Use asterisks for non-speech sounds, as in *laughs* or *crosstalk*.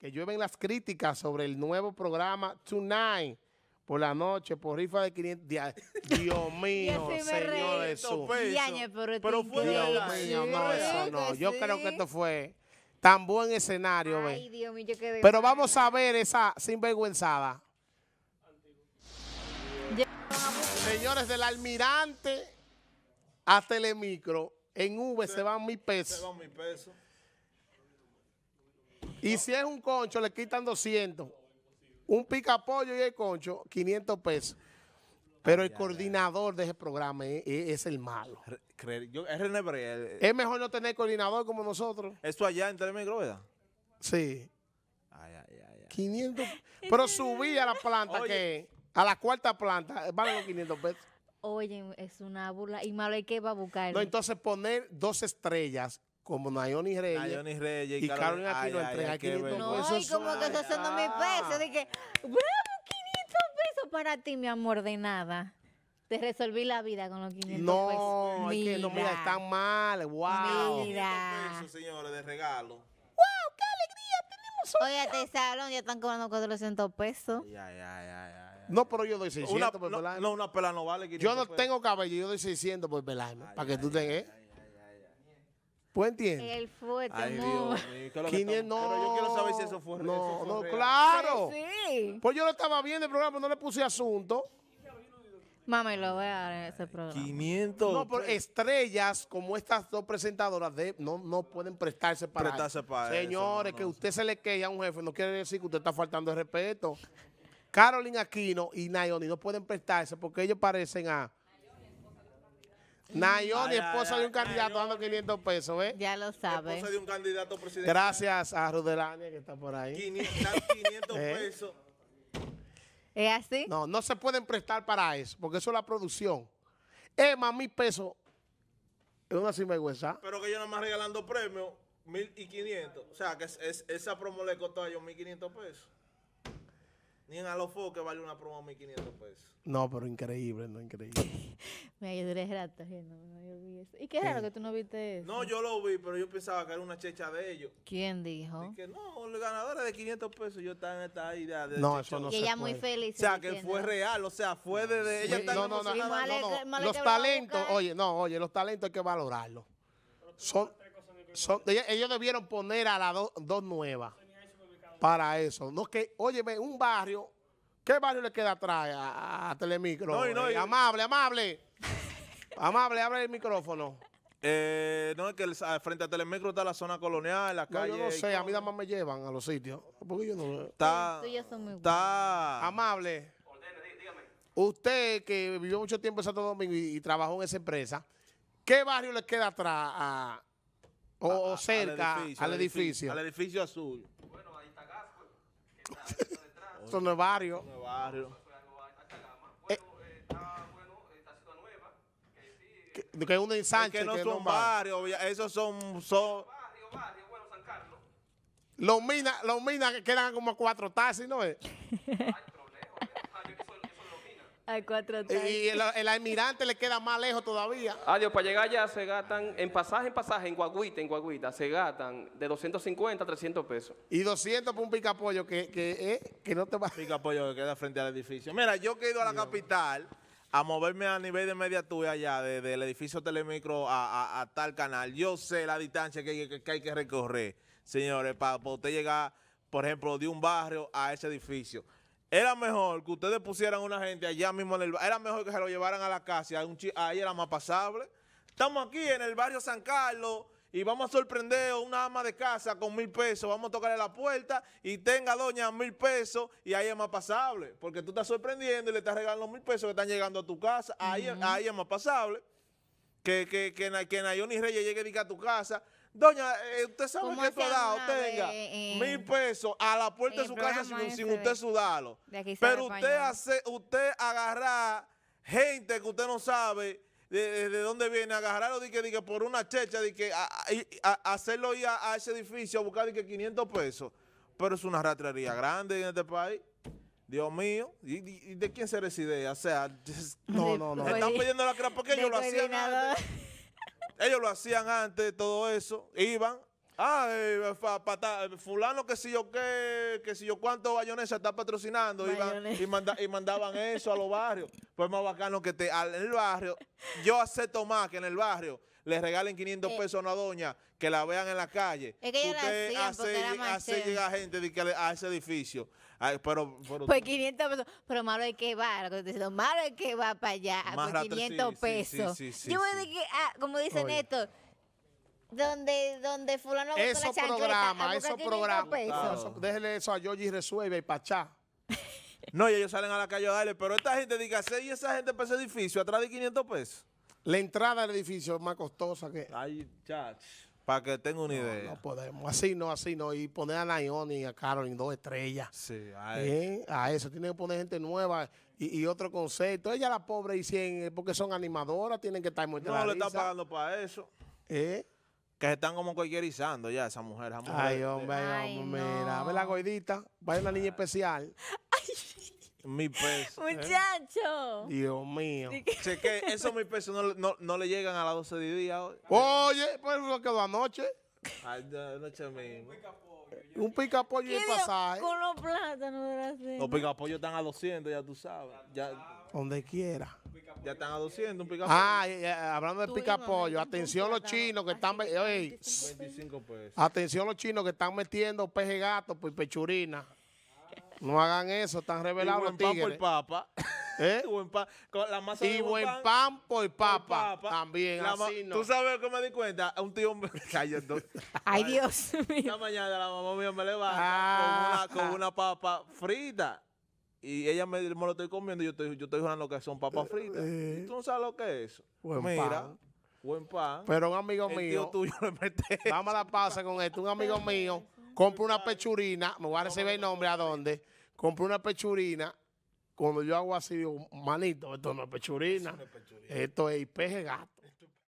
que llueven las críticas sobre el nuevo programa Tonight por la noche, por rifa de 500. *laughs* Dios mío, Señor Jesús. Pero fue Dios mío, no, eso no. Yo creo que esto fue tan buen escenario. Ay, Dios mío, yo Pero vamos a ver esa sinvergüenzada. Señores, del almirante a Telemicro, en V se van mil pesos. Se van mil pesos. Y si es un concho, le quitan 200. Un picapollo y el concho, 500 pesos. Pero el coordinador de ese programa es, el malo. Eh. es, mejor no tener coordinador como nosotros. Esto allá en Telemicro, Sí. Ay, ay, ay, 500. pero subí a la planta que a la cuarta planta eh, vale los 500 pesos. Oye, es una burla. Y malo hay qué va a buscar. No, entonces poner dos estrellas como Nayoni Reyes, Nayoni Reyes y, Carolina, aquí Aquino ay, entrega 500 pesos. No, y como que estoy haciendo mil pesos. Dije, bravo, 500 pesos para ti, mi amor, de nada. Te resolví la vida con los 500 pesos. No, es que no, mira, están mal. Wow. Mira. 500 pesos, señores, de regalo. Wow, qué alegría tenemos hoy. Oye, te salón ya están cobrando 400 pesos. Ya, ya, ya, ya. No, pero yo doy 600 una, por no, No, una pela no vale Yo no tengo cabello, yo doy 600 por pelarme, para que tú tengas. ¿Pues entiendes? El fue, no. yo quiero saber si eso fue No, no, claro. Pues yo lo estaba viendo el programa, no le puse asunto. Mami, lo voy a dar en ese programa. 500. No, pero estrellas como estas dos presentadoras de, no, no pueden prestarse para Señores, que usted se le queje a un jefe no quiere decir que usted está faltando de respeto. carolina Aquino y Nayoni no pueden prestarse porque ellos parecen a ni esposa de un candidato, dando 500 pesos, ¿eh? Ya lo sabes. Esposa de un candidato presidente. Gracias a Rudelania que está por ahí. 500, *laughs* ¿Eh? pesos. ¿Es así? No, no se pueden prestar para eso, porque eso es la producción. más mil pesos es una sinvergüenza. Pero que yo nada más regalando premios, 1500. O sea, que es, esa promo le costó a ellos 1500 pesos. Ni en Alofo que vale una promo 1500 pesos. No, pero increíble, no increíble. *laughs* me ayudé rato no, ¿Y qué raro que tú no viste eso? No, yo lo vi, pero yo pensaba que era una checha de ellos. ¿Quién dijo? que no, los ganadores de 500 pesos, yo estaba en esta idea de No, eso no Y ella muy feliz. O sea, que fue real, o sea, fue de, ella. no, no, no, no, Los talentos, oye, no, oye, los talentos hay que valorarlos. Son, ellos debieron poner a las dos nuevas para eso. No que, oye un barrio, ¿qué barrio le queda atrás a, Telemicro? No, eh, amable, amable. Amable, abre el micrófono. Eh, no, es que frente a Telemicro está la zona colonial, la calle. No, yo no sé, a mí nada más me llevan a los sitios. Porque yo no Está. Está. Amable. Usted que vivió mucho tiempo en Santo Domingo y, trabajó en esa empresa, ¿qué barrio le queda atrás o, cerca al edificio? Al edificio, azul. Bueno, ahí está Gasco. Son es barrio. no es barrio. que es un ensanche. que no son barrios, esos son... son... Barrio, barrio, Los minas, los que quedan como cuatro taxis, ¿no es? *laughs* Hay cuatro taxis. Y el, almirante le queda más lejos todavía. Adiós, ah, para llegar allá se gastan, en pasaje, en pasaje, en guaguita, en guaguita, se gastan de 250 a 300 pesos. Y 200 por un picapollo que, que, que no te va... Picapollo que queda frente al edificio. Mira, yo que he ido a la capital a moverme a nivel de media tuya allá, desde el edificio Telemicro a, tal canal. Yo sé la distancia que, hay que recorrer, señores, para, poder llegar, por ejemplo, de un barrio a ese edificio. Era mejor que ustedes pusieran una gente allá mismo en el barrio. Era mejor que se lo llevaran a la casa. Ahí era más pasable. Estamos aquí en el barrio San Carlos y vamos a sorprender a una ama de casa con mil pesos, vamos a tocarle la puerta y tenga doña mil pesos y ahí es más pasable, porque tú estás sorprendiendo y le estás regalando mil pesos que están llegando a tu casa, ahí, es más pasable que, que, Nayoni Reyes llegue a tu casa. Doña, eh, usted sabe que tu dado, tenga eh, mil pesos a la puerta de su casa sin, usted sudarlo. Pero usted, hace, usted agarra gente que usted no sabe de, dónde viene, agarrarlo dije, que, por una checha, de que a, hacerlo ir a, ese edificio a buscar 500 pesos. Pero es una ratrería grande en este país. Dios mío, de quién se reside? O sea, *laughs* no, no, no. Pues, están pidiendo la crema porque ellos lo hacían antes. Ellos lo hacían antes, todo eso. Iban, Ay, ah, eh, fulano que si yo qué, que si yo cuánto bayonesa está patrocinando y, y, mandaban eso a los barrios. Pues más bacano que te, en el barrio, yo acepto más que en el barrio le regalen 500 eh. pesos a una doña, que la vean en la calle. Es que ya Usted hace, era hace gente a ese edificio. pero, pues 500 pesos. Pero malo es que va, lo malo es que va para allá, por pues 500 pesos. yo voy a ah, como dice Oye. Néstor, donde, donde fulano Eso pues, programa, eso programa. Eso, déjele eso a Yogi Resuelve y Pachá. *laughs* no, y ellos salen a la calle a darle, pero esta gente, diga, y esa gente para ese edificio, atrás de 500 pesos. La entrada al edificio es más costosa que... Ay, chach. Para que tenga una idea. No podemos. Así no, así no. Y poner a Nayoni y a Carolyn dos estrellas. Sí, a ¿Eh? eso. A eso. Tienen que poner gente nueva y, otro concepto. Ella la pobre y 100, porque son animadoras, tienen que estar muy No le están pagando para eso. ¿Eh? que se están como cualquierizando ya esa mujer. Esa mujer ay, hombre, ay, hombre, mira, ve la gordita, vaya una niña especial. Ay. Mi peso. ¿eh? Muchacho. Dios mío. Sé que esos mil pesos no, no, le llegan a las 12 de día hoy. Oye, pues lo quedó anoche. Ay, anoche mismo. Un pica pollo y pasaje. Los picapollos están a 200, ya tú sabes. Ya, Donde quiera. Ya están a 200, un Ah, eh, eh, hablando de picapollo, atención los chinos que están... Oye, Atención los chinos que están metiendo peje gato y pechurina. No hagan eso, están revelados los tigres. el papa. ¿Eh? *laughs* y buen pan, por, papa, También, ¿Tú sabes que me di cuenta? Un tío me *laughs* Ay, Dios mío. Esta mañana la mamá mía me levanta va ah. con, una, papa frita. Y ella me, lo estoy comiendo y yo estoy, yo estoy jugando que son papas fritas. Eh, eh. ¿Y tú no sabes lo que es eso? Mira. Pan. Buen pan. Pero un amigo mío. Tío tuyo le mete. Vamos *laughs* a la pasa con esto. Un amigo mío compra una pechurina. Me voy a recibir el nombre a dónde. Compra una pechurina cuando yo hago así, manito, esto no es pechurina, esto es IPG